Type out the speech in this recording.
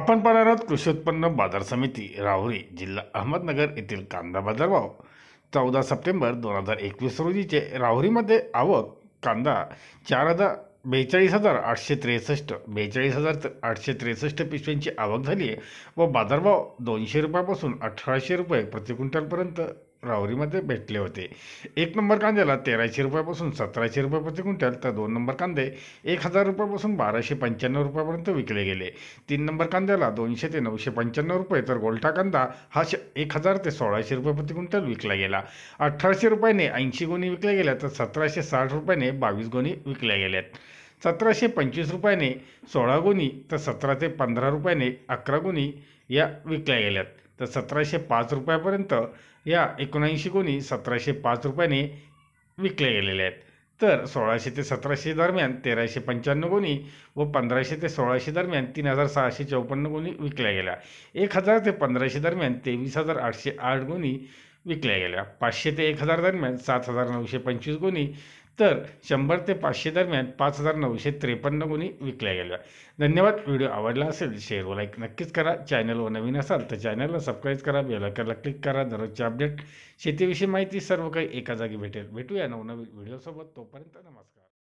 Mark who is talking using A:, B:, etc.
A: आपण पाहणार आहोत कृषी उत्पन्न बाजार समिती राहुरी जिल्हा अहमदनगर येथील कांदा बाजारभाव चौदा सप्टेंबर दोन हजार एकवीस रोजीचे राहुरीमध्ये आवक कांदा चार हजार बेचाळीस हजार आठशे त्रेसष्ट बेचाळीस हजार आठशे त्रेसष्ट पिशव्यांची आवक झाली आहे व बाजारभाव दोनशे रुपयापासून अठराशे रुपये प्रति क्विंटलपर्यंत राहुरीमध्ये भेटले होते एक नंबर कांद्याला तेराशे रुपयापासून सतराशे रुपये प्रति क्विंटल तर दोन नंबर कांदे एक हजार रुपयापासून बाराशे पंच्याण्णव रुपयापर्यंत विकले गेले तीन नंबर कांद्याला दोनशे ते नऊशे पंच्याण्णव रुपये तर गोलटा कांदा हा श एक हजार ते सोळाशे रुपये प्रति क्विंटल विकला गेला अठराशे रुपयाने ऐंशी गोणी विकल्या गेल्या तर सतराशे साठ रुपयाने बावीस गोणी विकल्या गेल्यात सतराशे पंचवीस रुपयाने सोळा गुणी तर सतरा ते पंधरा रुपयाने अकरा गुणी या विकल्या गेल्यात तर सतराशे पाच रुपयापर्यंत या एकोणऐंशी गुणी सतराशे पाच रुपयाने विकले गेलेले आहेत तर सोळाशे ते सतराशे दरम्यान तेराशे पंच्याण्णव गुणी व पंधराशे ते सोळाशे दरम्यान तीन हजार सहाशे चौपन्न गुणी विकल्या गेल्या एक हजार ते पंधराशे दरम्यान तेवीस हजार आठशे आठ गुणी विकल्या गेल्या पाचशे ते एक हजार दरम्यान सात हजार नऊशे पंचवीस गुणी तर शंभर ते पाचशे दरम्यान पाच हजार नऊशे त्रेपन्न गुणी विकल्या गेल्या धन्यवाद व्हिडिओ आवडला असेल शेअर व लाईक नक्कीच करा चॅनलवर नवीन असाल तर चॅनलला सबस्क्राईब करा बेलायकनला क्लिक करा दररोजचे अपडेट शेतीविषयी माहिती सर्व काही एका जागी भेटेल भेटूया नवनवीन व्हिडिओसोबत तोपर्यंत नमस्कार